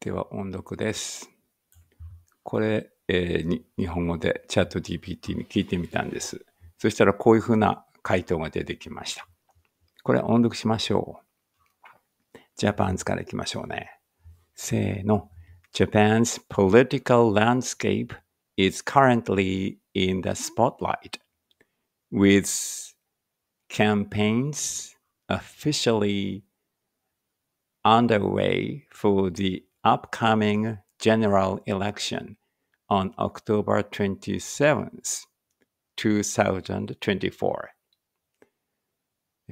では音読です。これ、えー、日本語でチャット GPT に聞いてみたんです。そしたらこういうふうな回答が出てきました。これ音読しましょう。ジャパンズからいきましょうね。せーの。Japan's political landscape is currently in the spotlight with campaigns officially underway for the upcoming general election on October 27th, 2024.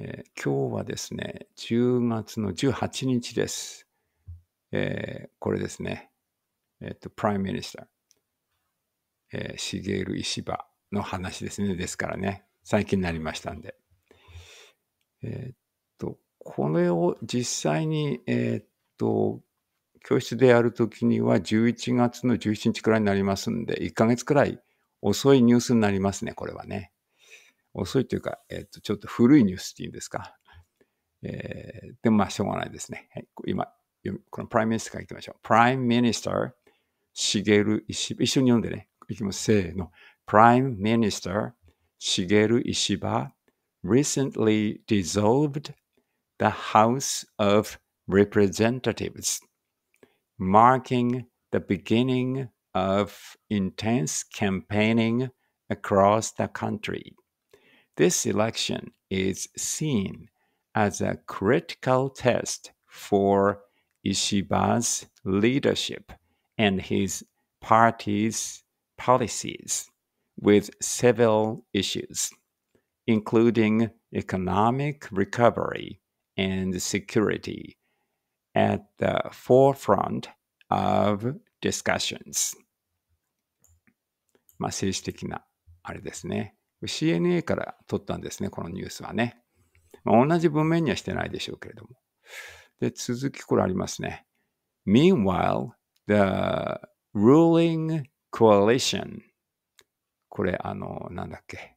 えー、今日はですね、10月の18日です。えー、これですね。えっ、ー、と、プライムミニスター、えー、イ石バの話ですね。ですからね、最近になりましたんで。えっ、と、これを実際に、えっ、と、教室でやるときには11月の17日くらいになりますんで、1ヶ月くらい遅いニュースになりますね、これはね。遅いというか、えっ、と、ちょっと古いニュースっていうんですか。えー、でもまあ、しょうがないですね。はい、今、このプライムミニスターからいきましょう。プライムミニスター、しげる、一緒に読んでね。いきます。せーの。プライムミニスター、しげる石破、recently dissolved the House of Representatives. marking the beginning of intense campaigning across the country. This election is seen as a critical test for Ishiba's leadership and his party's policies with several issues, including economic recovery and security, at the forefront of discussions。まあ、政治的なあれですね。CNA から取ったんですね、このニュースはね。まあ、同じ文面にはしてないでしょうけれども。で、続きこれありますね。Meanwhile, the ruling coalition これ、あの、なんだっけ。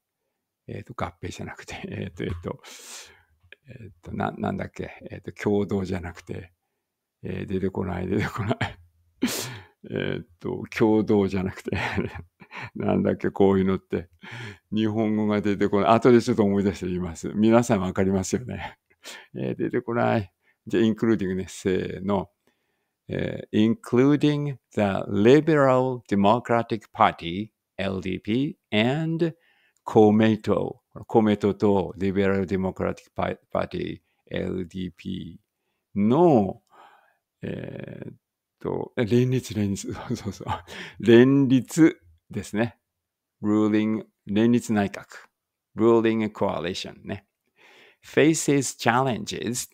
えっ、ー、と、合併じゃなくて、えっ、ー、と、えっ、ー、と、えっ、と、な、なんだっけ。えっ、と、共同じゃなくて、えー、出てこない、出てこない。えっと、共同じゃなくて なんだっけ、こういうのって。日本語が出てこない。後でちょっと思い出してみます。皆さんわかりますよね。えー、出てこない。じゃ i イ c l u d i n g ね。せーの。えー、including the Liberal Democratic Party, LDP, and 公明党。公明党と Liberal Democratic Party, LDP のえー、っと、連立、連立、そうそうそう。連立ですね。ruling, 連立内閣。ruling coalition ね。faces challenges,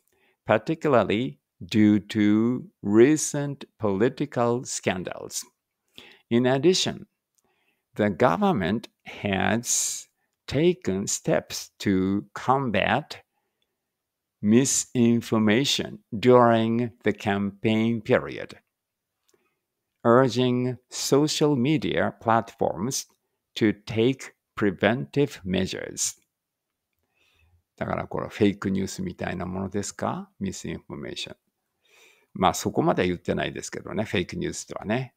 particularly due to recent political scandals. In addition, the government has taken steps to combat misinformation during the campaign period, urging social media platforms to take preventive measures. だからこれフェイクニュースみたいなものですかミスインフォメーション。まあそこまで言ってないですけどね、フェイクニュースとはね。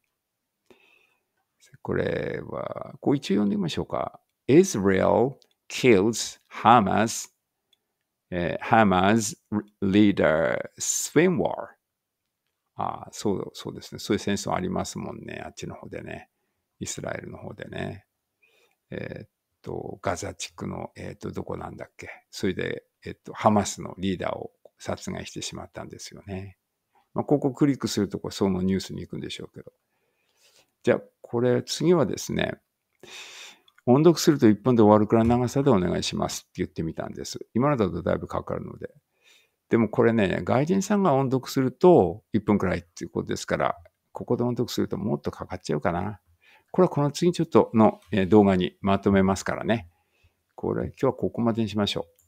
これは、こう一応読んでみましょうか。Israel kills Hamas えー、h リーダー・ス e ィン・ e r s ああ、そう、そうですね。そういう戦争ありますもんね。あっちの方でね。イスラエルの方でね。えー、っと、ガザ地区の、えー、っと、どこなんだっけ。それで、えっと、ハマスのリーダーを殺害してしまったんですよね。まあ、ここクリックするとこそのニュースに行くんでしょうけど。じゃあ、これ次はですね、音読すると1分で終わるくらいの長さでお願いしますって言ってみたんです。今のだとだいぶかかるので。でもこれね、外人さんが音読すると1分くらいっていうことですから、ここで音読するともっとかかっちゃうかな。これはこの次ちょっとの動画にまとめますからね。これ今日はここまでにしましょう。